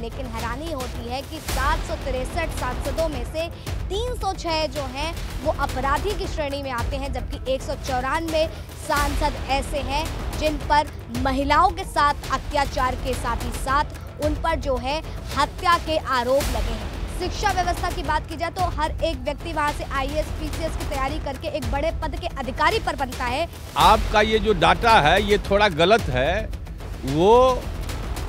लेकिन हैरानी होती है कि सात सौ तिरसठ सांसदों में से 306 जो हैं वो अपराधी की श्रेणी में आते हैं जबकि एक सांसद ऐसे हैं जिन पर महिलाओं के साथ अत्याचार के साथ ही साथ उन पर जो है हत्या के आरोप लगे हैं शिक्षा व्यवस्था की बात की जाए तो हर एक व्यक्ति वहाँ से आई एस की तैयारी करके एक बड़े पद के अधिकारी पर बनता है आपका ये जो डाटा है ये थोड़ा गलत है वो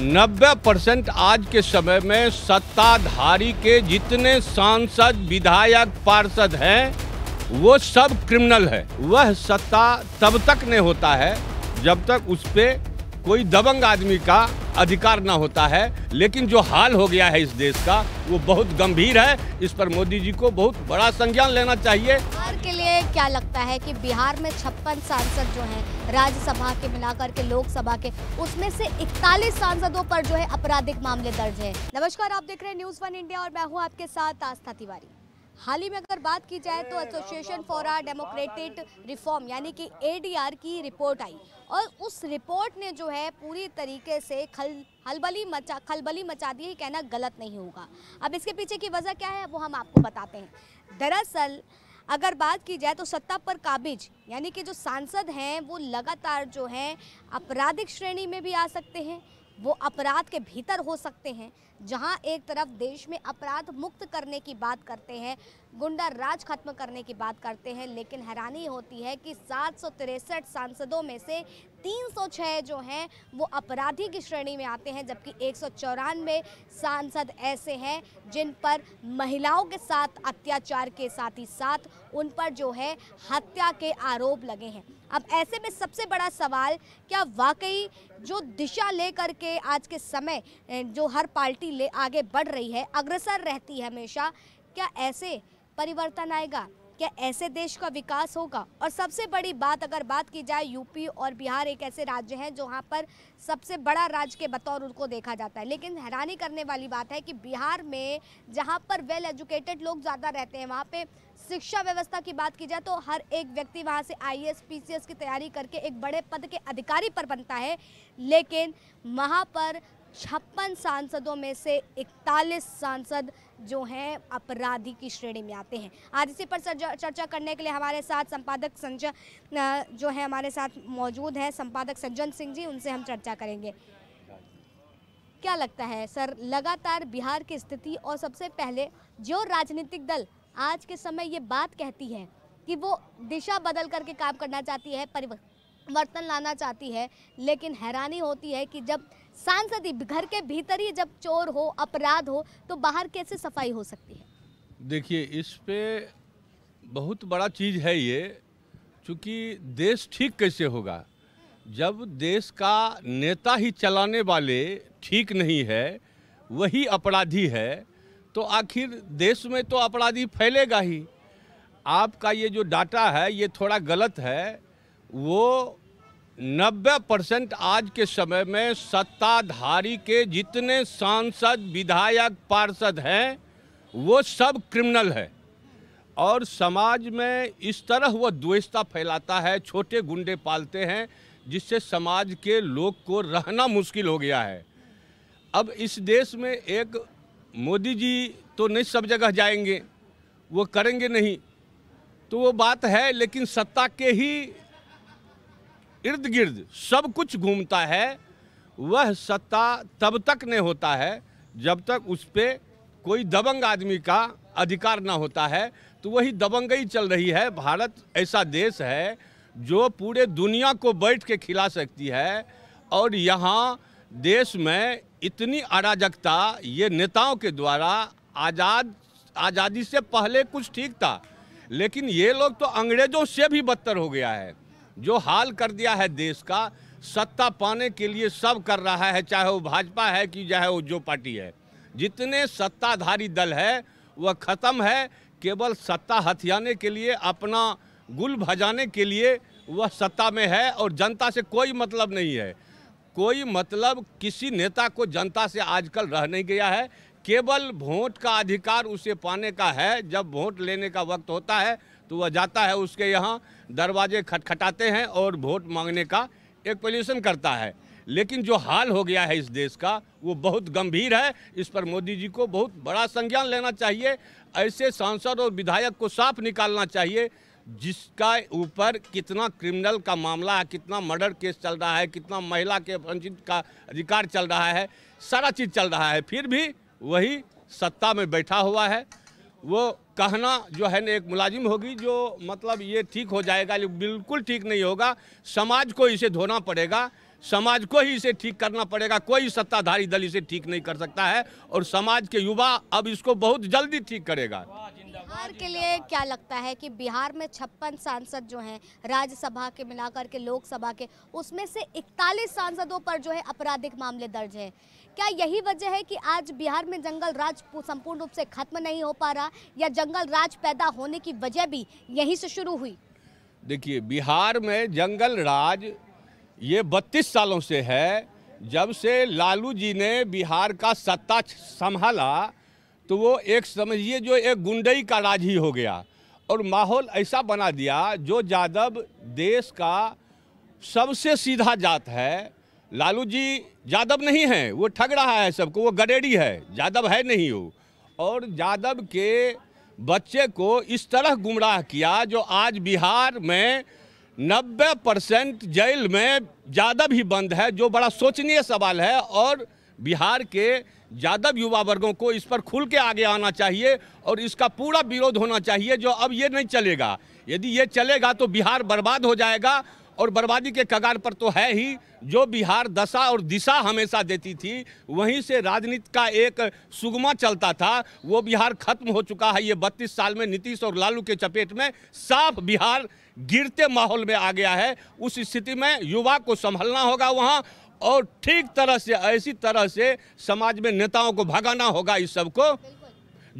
90 परसेंट आज के समय में सत्ताधारी के जितने सांसद विधायक पार्षद हैं वो सब क्रिमिनल है वह सत्ता तब तक नहीं होता है जब तक उस पर कोई दबंग आदमी का अधिकार ना होता है लेकिन जो हाल हो गया है इस देश का वो बहुत गंभीर है इस पर मोदी जी को बहुत बड़ा संज्ञान लेना चाहिए बिहार के लिए क्या लगता है कि बिहार में छप्पन सांसद जो हैं राज्यसभा के मिलाकर के लोकसभा के उसमें से इकतालीस सांसदों पर जो है आपराधिक मामले दर्ज है नमस्कार आप देख रहे हैं न्यूज वन इंडिया और मैं हूँ आपके साथ आस्था तिवारी हाल ही में अगर बात की जाए तो association for our democratic reform यानी कि एडीआर की रिपोर्ट आई और उस रिपोर्ट ने जो है पूरी तरीके से खल हलबली मचा खलबली मचा दी कहना गलत नहीं होगा अब इसके पीछे की वजह क्या है वो हम आपको बताते हैं दरअसल अगर बात की जाए तो सत्ता पर काबिज यानी कि जो सांसद हैं वो लगातार जो हैं आपराधिक श्रेणी में भी आ सकते हैं वो अपराध के भीतर हो सकते हैं जहां एक तरफ देश में अपराध मुक्त करने की बात करते हैं गुंडा राज खत्म करने की बात करते हैं लेकिन हैरानी होती है कि सात सांसदों में से 306 जो हैं वो अपराधी की श्रेणी में आते हैं जबकि एक सांसद ऐसे हैं जिन पर महिलाओं के साथ अत्याचार के साथ ही साथ उन पर जो है हत्या के आरोप लगे हैं अब ऐसे में सबसे बड़ा सवाल क्या वाकई जो दिशा लेकर के आज के समय जो हर पार्टी ले आगे बढ़ रही है अग्रसर रहती है हमेशा क्या ऐसे परिवर्तन आएगा क्या ऐसे देश का विकास होगा और सबसे बड़ी बात अगर बात की जाए यूपी और बिहार एक ऐसे राज्य हैं जो वहाँ पर सबसे बड़ा राज्य के बतौर उनको देखा जाता है लेकिन हैरानी करने वाली बात है कि बिहार में जहाँ पर वेल एजुकेटेड लोग ज़्यादा रहते हैं वहाँ पे शिक्षा व्यवस्था की बात की जाए तो हर एक व्यक्ति वहाँ से आई एस की तैयारी करके एक बड़े पद के अधिकारी पर बनता है लेकिन वहाँ पर छप्पन सांसदों में से 41 सांसद जो हैं अपराधी की श्रेणी में आते हैं आज इसी पर चर्चा करने के लिए हमारे साथ संपादक संजय जो है हमारे साथ मौजूद हैं संपादक सज्जन सिंह जी उनसे हम चर्चा करेंगे क्या लगता है सर लगातार बिहार की स्थिति और सबसे पहले जो राजनीतिक दल आज के समय ये बात कहती है कि वो दिशा बदल करके काम करना चाहती है परिवर्तन बर्तन लाना चाहती है लेकिन हैरानी होती है कि जब सांसद ही घर के भीतर ही जब चोर हो अपराध हो तो बाहर कैसे सफाई हो सकती है देखिए इस पे बहुत बड़ा चीज़ है ये क्योंकि देश ठीक कैसे होगा जब देश का नेता ही चलाने वाले ठीक नहीं है वही अपराधी है तो आखिर देश में तो अपराधी फैलेगा ही आपका ये जो डाटा है ये थोड़ा गलत है वो नब्बे परसेंट आज के समय में सत्ताधारी के जितने सांसद विधायक पार्षद हैं वो सब क्रिमिनल है और समाज में इस तरह वह द्वेषता फैलाता है छोटे गुंडे पालते हैं जिससे समाज के लोग को रहना मुश्किल हो गया है अब इस देश में एक मोदी जी तो नहीं सब जगह जाएंगे वो करेंगे नहीं तो वो बात है लेकिन सत्ता के ही इर्द गिर्द सब कुछ घूमता है वह सत्ता तब तक नहीं होता है जब तक उस पर कोई दबंग आदमी का अधिकार ना होता है तो वही दबंगई चल रही है भारत ऐसा देश है जो पूरे दुनिया को बैठ के खिला सकती है और यहाँ देश में इतनी अराजकता ये नेताओं के द्वारा आज़ाद आज़ादी से पहले कुछ ठीक था लेकिन ये लोग तो अंग्रेज़ों से भी बदतर हो गया है जो हाल कर दिया है देश का सत्ता पाने के लिए सब कर रहा है चाहे वो भाजपा है कि चाहे वो जो पार्टी है जितने सत्ताधारी दल है वह ख़त्म है केवल सत्ता हथियाने के लिए अपना गुल भजाने के लिए वह सत्ता में है और जनता से कोई मतलब नहीं है कोई मतलब किसी नेता को जनता से आजकल रह नहीं गया है केवल वोट का अधिकार उसे पाने का है जब वोट लेने का वक्त होता है तो वह जाता है उसके यहाँ दरवाजे खटखटाते हैं और वोट मांगने का एक पोल्यूशन करता है लेकिन जो हाल हो गया है इस देश का वो बहुत गंभीर है इस पर मोदी जी को बहुत बड़ा संज्ञान लेना चाहिए ऐसे सांसद और विधायक को साफ निकालना चाहिए जिसका ऊपर कितना क्रिमिनल का मामला है कितना मर्डर केस चल रहा है कितना महिला के वंचित का अधिकार चल रहा है सारा चीज़ चल रहा है फिर भी वही सत्ता में बैठा हुआ है वो कहना जो है ना एक मुलाजिम होगी जो मतलब ये ठीक हो जाएगा लेकिन बिल्कुल ठीक नहीं होगा समाज को इसे धोना पड़ेगा समाज को ही इसे ठीक करना पड़ेगा कोई सत्ताधारी दल इसे ठीक नहीं कर सकता है और समाज के युवा अब इसको बहुत जल्दी ठीक करेगा बिहार के लिए क्या लगता है कि बिहार में छप्पन सांसद जो हैं राज्यसभा के मिलाकर के लोकसभा के उसमें से इकतालीस सांसदों पर जो है आपराधिक मामले दर्ज हैं क्या यही वजह है कि आज बिहार में जंगल राज संपूर्ण रूप से खत्म नहीं हो पा रहा या जंगल राज पैदा होने की वजह भी यहीं से शुरू हुई देखिए बिहार में जंगल राज ये बत्तीस सालों से है जब से लालू जी ने बिहार का सत्ता संभाला तो वो एक समझिए जो एक गुंडई का राज ही हो गया और माहौल ऐसा बना दिया जो यादव देश का सबसे सीधा जात है लालू जी यादव नहीं है वो ठग रहा है सबको वो गडेडी है यादव है नहीं वो और यादव के बच्चे को इस तरह गुमराह किया जो आज बिहार में 90 परसेंट जेल में यादव ही बंद है जो बड़ा सोचनीय सवाल है और बिहार के यादव युवा वर्गों को इस पर खुल के आगे आना चाहिए और इसका पूरा विरोध होना चाहिए जो अब ये नहीं चलेगा यदि ये चलेगा तो बिहार बर्बाद हो जाएगा और बर्बादी के कगार पर तो है ही जो बिहार दशा और दिशा हमेशा देती थी वहीं से राजनीति का एक सुगमा चलता था वो बिहार खत्म हो चुका है ये बत्तीस साल में नीतीश और लालू के चपेट में साफ बिहार गिरते माहौल में आ गया है उस स्थिति में युवा को संभलना होगा वहाँ और ठीक तरह से ऐसी तरह से समाज में नेताओं को भगाना होगा इस सब को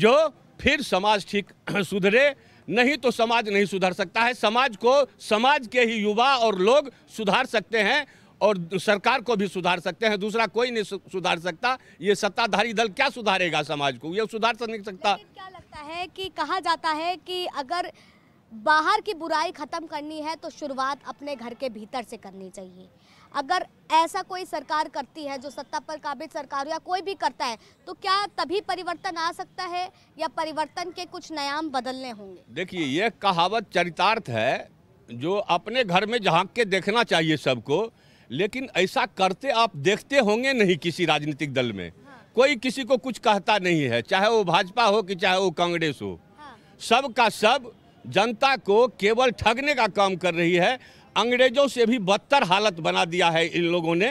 जो फिर समाज ठीक सुधरे नहीं तो समाज नहीं सुधर सकता है समाज को समाज के ही युवा और लोग सुधार सकते हैं और सरकार को भी सुधार सकते हैं दूसरा कोई नहीं सुधार सकता ये सत्ताधारी दल क्या सुधारेगा समाज को ये सुधार तो नहीं सकता क्या लगता है कि कहा जाता है कि अगर बाहर की बुराई खत्म करनी है तो शुरुआत अपने घर के भीतर से करनी चाहिए अगर ऐसा कोई सरकार करती है जो सत्ता पर काबिज सरकार या कोई भी करता है तो क्या तभी परिवर्तन आ सकता है या परिवर्तन के कुछ नयाम बदलने होंगे देखिए ये कहावत चरितार्थ है जो अपने घर में झांक के देखना चाहिए सबको लेकिन ऐसा करते आप देखते होंगे नहीं किसी राजनीतिक दल में हाँ। कोई किसी को कुछ कहता नहीं है चाहे वो भाजपा हो कि चाहे वो कांग्रेस हो हाँ। सब का सब जनता को केवल ठगने का काम कर रही है अंग्रेजों से भी बदतर हालत बना दिया है इन लोगों ने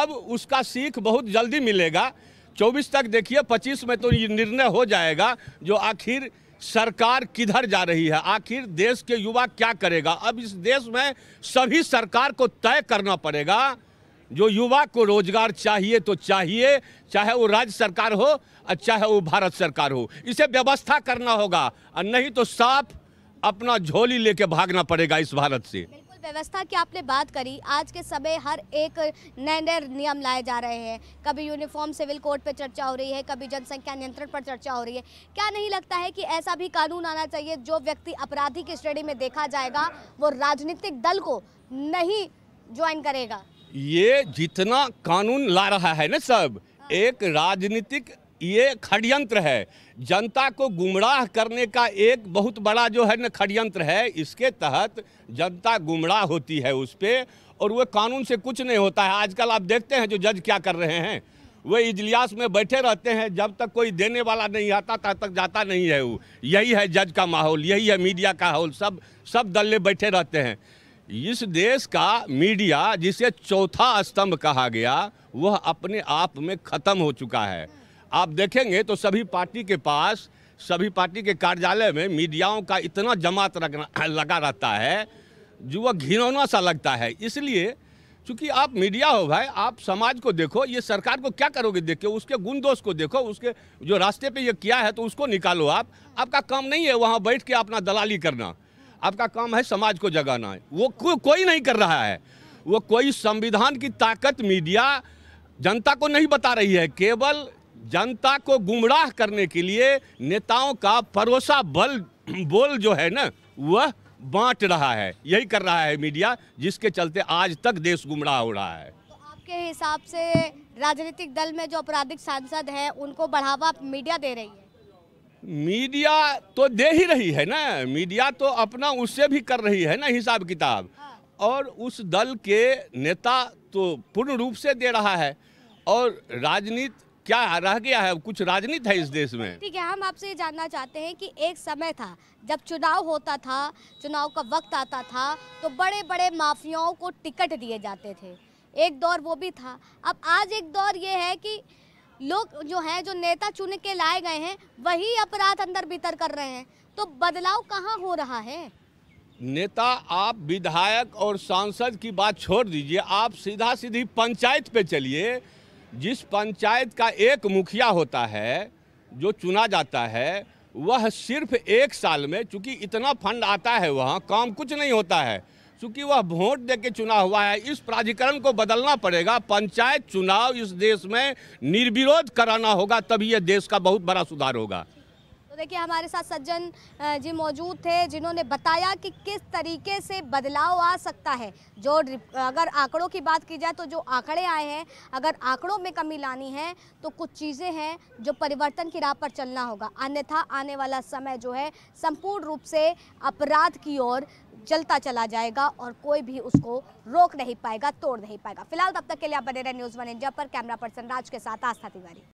अब उसका सीख बहुत जल्दी मिलेगा चौबीस तक देखिए पच्चीस में तो ये निर्णय हो जाएगा जो आखिर सरकार किधर जा रही है आखिर देश के युवा क्या करेगा अब इस देश में सभी सरकार को तय करना पड़ेगा जो युवा को रोजगार चाहिए तो चाहिए चाहे वो राज्य सरकार हो और चाहे वो भारत सरकार हो इसे व्यवस्था करना होगा और नहीं तो साफ अपना झोली लेके भागना पड़ेगा इस भारत से व्यवस्था की आपने बात करी आज के समय हर एक नए नए नियम लाए जा रहे हैं कभी यूनिफॉर्म सिविल कोड पर चर्चा हो रही है कभी जनसंख्या नियंत्रण पर चर्चा हो रही है क्या नहीं लगता है कि ऐसा भी कानून आना चाहिए जो व्यक्ति अपराधी की श्रेणी में देखा जाएगा वो राजनीतिक दल को नहीं ज्वाइन करेगा ये जितना कानून ला रहा है ना सब हाँ। एक राजनीतिक ये खड़यंत्र है जनता को गुमराह करने का एक बहुत बड़ा जो है न खड़यंत्र है इसके तहत जनता गुमराह होती है उस पर और वह कानून से कुछ नहीं होता है आजकल आप देखते हैं जो जज क्या कर रहे हैं वे इजलियास में बैठे रहते हैं जब तक कोई देने वाला नहीं आता तब तक जाता नहीं है वो यही है जज का माहौल यही है मीडिया का माहौल सब सब दल्ले बैठे रहते हैं इस देश का मीडिया जिसे चौथा स्तंभ कहा गया वह अपने आप में ख़त्म हो चुका है आप देखेंगे तो सभी पार्टी के पास सभी पार्टी के कार्यालय में मीडियाओं का इतना जमात रखना लगा रहता है जो वह घिनौना सा लगता है इसलिए चूँकि आप मीडिया हो भाई आप समाज को देखो ये सरकार को क्या करोगे देख के उसके गुण दोष को देखो उसके जो रास्ते पे ये किया है तो उसको निकालो आप आपका काम नहीं है वहाँ बैठ के अपना दलाली करना आपका काम है समाज को जगाना वो को, कोई नहीं कर रहा है वो कोई संविधान की ताकत मीडिया जनता को नहीं बता रही है केवल जनता को गुमराह करने के लिए नेताओं का परोसा बल बोल जो है ना वह बांट रहा है यही कर रहा है मीडिया जिसके चलते आज तक देश गुमराह हो रहा है तो आपके हिसाब से राजनीतिक दल में जो आपराधिक सांसद हैं उनको बढ़ावा मीडिया दे रही है मीडिया तो दे ही रही है ना मीडिया तो अपना उससे भी कर रही है ना हिसाब किताब हाँ। और उस दल के नेता तो पूर्ण रूप से दे रहा है और राजनीति क्या रह गया है कुछ राजनीति है इस देश में ठीक है हम आपसे ये जानना चाहते हैं कि एक समय था जब चुनाव होता था चुनाव का वक्त आता था तो बड़े बड़े माफियाओं को टिकट दिए जाते थे एक दौर वो भी था अब आज एक दौर ये है कि लोग जो हैं जो नेता चुन के लाए गए हैं वही अपराध अंदर भीतर कर रहे हैं तो बदलाव कहाँ हो रहा है नेता आप विधायक और सांसद की बात छोड़ दीजिए आप सीधा सीधी पंचायत पे चलिए जिस पंचायत का एक मुखिया होता है जो चुना जाता है वह सिर्फ एक साल में चूँकि इतना फंड आता है वहाँ काम कुछ नहीं होता है चूँकि वह वोट दे के चुना हुआ है इस प्राधिकरण को बदलना पड़ेगा पंचायत चुनाव इस देश में निर्विरोध कराना होगा तभी यह देश का बहुत बड़ा सुधार होगा देखिए हमारे साथ सज्जन जी मौजूद थे जिन्होंने बताया कि किस तरीके से बदलाव आ सकता है जो अगर आंकड़ों की बात की जाए तो जो आंकड़े आए हैं अगर आंकड़ों में कमी लानी है तो कुछ चीज़ें हैं जो परिवर्तन की राह पर चलना होगा अन्यथा आने वाला समय जो है संपूर्ण रूप से अपराध की ओर चलता चला जाएगा और कोई भी उसको रोक नहीं पाएगा तोड़ नहीं पाएगा फिलहाल तब तक के लिए आप बने रहे न्यूज़ वन इंडिया पर कैमरा पर्सन राज के साथ आस्था तिवारी